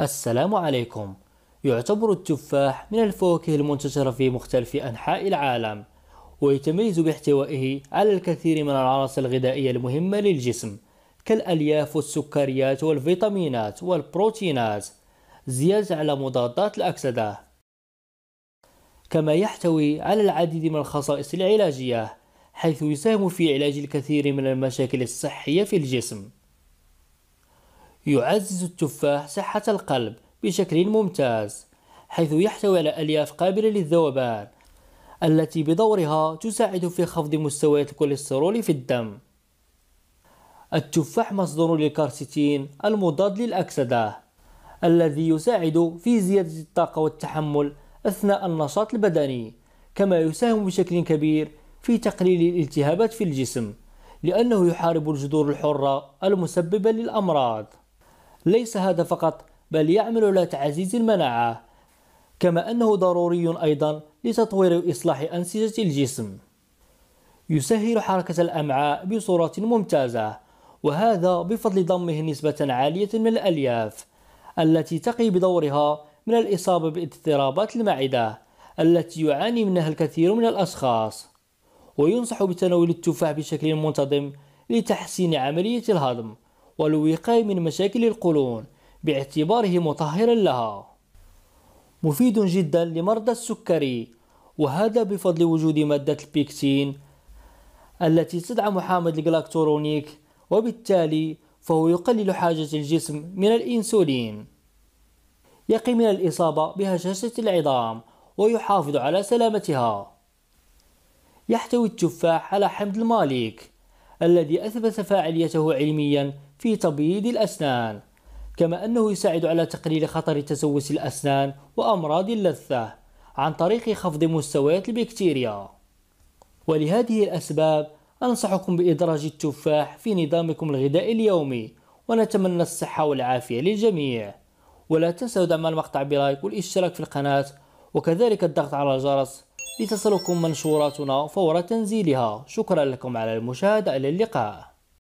السلام عليكم يعتبر التفاح من الفواكه المنتشرة في مختلف أنحاء العالم ويتميز باحتوائه على الكثير من العناصر الغذائية المهمة للجسم كالألياف والسكريات والفيتامينات والبروتينات زيادة على مضادات الأكسدة كما يحتوي على العديد من الخصائص العلاجية حيث يساهم في علاج الكثير من المشاكل الصحية في الجسم يعزز التفاح صحة القلب بشكل ممتاز حيث يحتوي على ألياف قابلة للذوبان التي بدورها تساعد في خفض مستويات الكوليسترول في الدم التفاح مصدر للكارسيتين المضاد للأكسدة الذي يساعد في زيادة الطاقة والتحمل أثناء النشاط البدني كما يساهم بشكل كبير في تقليل الالتهابات في الجسم لأنه يحارب الجذور الحرة المسببة للأمراض ليس هذا فقط بل يعمل على تعزيز المناعة كما أنه ضروري أيضا لتطوير وإصلاح أنسجة الجسم يسهل حركة الأمعاء بصورة ممتازة وهذا بفضل ضمه نسبة عالية من الألياف التي تقي بدورها من الإصابة باضطرابات المعدة التي يعاني منها الكثير من الأشخاص وينصح بتناول التفاح بشكل منتظم لتحسين عملية الهضم والوقاية من مشاكل القولون باعتباره مطهرا لها مفيد جدا لمرضى السكري وهذا بفضل وجود مادة البيكتين التي تدعم حامض الجلاكتورونيك وبالتالي فهو يقلل حاجة الجسم من الإنسولين يقي من الإصابة بهشاشة العظام ويحافظ على سلامتها يحتوي التفاح على حمض الماليك الذي أثبت فاعليته علميا في تبييض الأسنان كما أنه يساعد على تقليل خطر تسوس الأسنان وأمراض اللثة عن طريق خفض مستويات البكتيريا ولهذه الأسباب أنصحكم بإدراج التفاح في نظامكم الغذائي اليومي ونتمنى الصحة والعافية للجميع ولا تنسوا دعم المقطع بلايك والاشتراك في القناة وكذلك الضغط على الجرس لتصلكم منشوراتنا فور تنزيلها شكرا لكم على المشاهدة إلى اللقاء